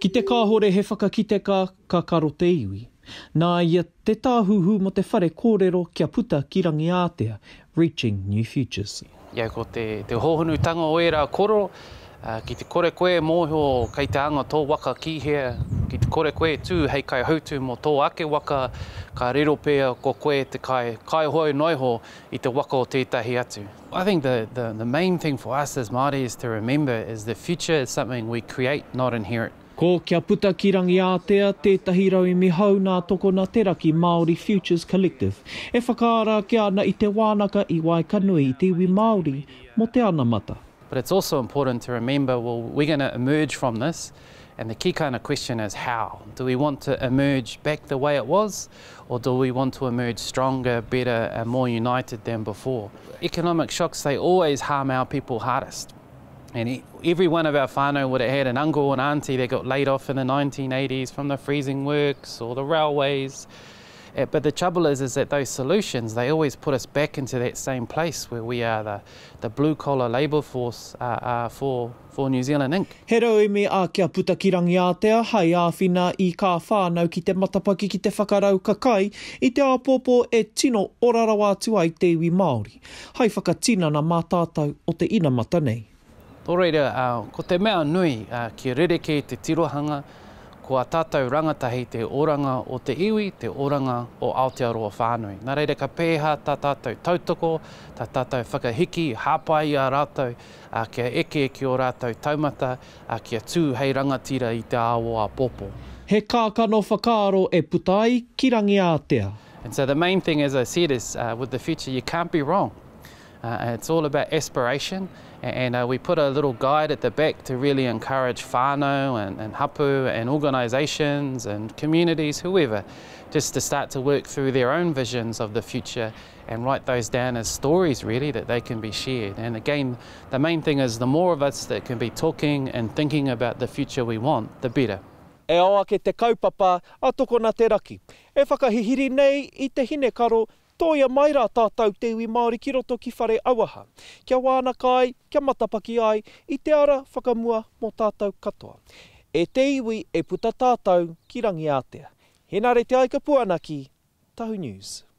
Ki te kāhore he whakakiteka ka karo te iwi. Nā ia te tāhuhu mo te whare kōrero kia puta ki rangi ātea, Reaching New Futures. Ia ko te, te hōhunu tango o era koro, uh, ki te kore koe mōhio kai te anga tō waka ki hea, ki te kore koe tū hei kai hautu mo tō ake waka, ka rero pēa ko koe te kai, kai hoi noiho i te waka o tētahi atu. I think the, the, the main thing for us as Māori is to remember is the future is something we create, not inherit. Ko kia puta ki rangi ātea, tētahi rau i mihau nā toko na teraki Māori Futures Collective. E whakaara kia ana i te wānaka i Waikanui i te iwi Māori mo te anamata. But it's also important to remember, well, we're going to emerge from this, and the key kind of question is how? Do we want to emerge back the way it was, or do we want to emerge stronger, better, and more united than before? Economic shocks, they always harm our people hardest. And e, every one of our whānau would have had an uncle and auntie that got laid off in the 1980s from the freezing works or the railways. Eh, but the trouble is, is that those solutions, they always put us back into that same place where we are the, the blue collar labour force uh, uh, for, for New Zealand Inc. He rau i me a kia putakirangi a tea, hai āwhina i kā whānau ki te matapaki ki te whakarau kakai i te apopo e tino orarawa atu te iwi Māori. Hai whakatina na mātātou o te inamata nei. Orere, uh, uh, ko te mea nui uh, ki rere te tirohanga ko a tātou rangatahi te oranga o te iwi, te oranga o Aotearoa whānui. Nā reira ka pēha tā tātou tautoko, tā tātou whakahiki, hāpai i a rātou, uh, kia eke ki o rātou taumata, uh, kia tū hei rangatira i te āo a popo. He no whakaaro e putai ki rangi ātea. And so the main thing, as I said, is uh, with the future, you can't be wrong. Uh, it's all about aspiration, and uh, we put a little guide at the back to really encourage Fano and, and Hapu and organisations and communities, whoever, just to start to work through their own visions of the future and write those down as stories, really, that they can be shared. And again, the main thing is the more of us that can be talking and thinking about the future we want, the better. E awa ke te kaupapa a toko na te raki. E whakahihiri nei i te hinekaro toia mai rā tātou te iwi Māori ki roto ki whare awaha. Kia wāna kai, kia matapaki ai, i te ara whakamua mō tātou katoa. E te iwi e puta tātou ki rangi ātea. Hēnā te aika puanaki, Tahu News.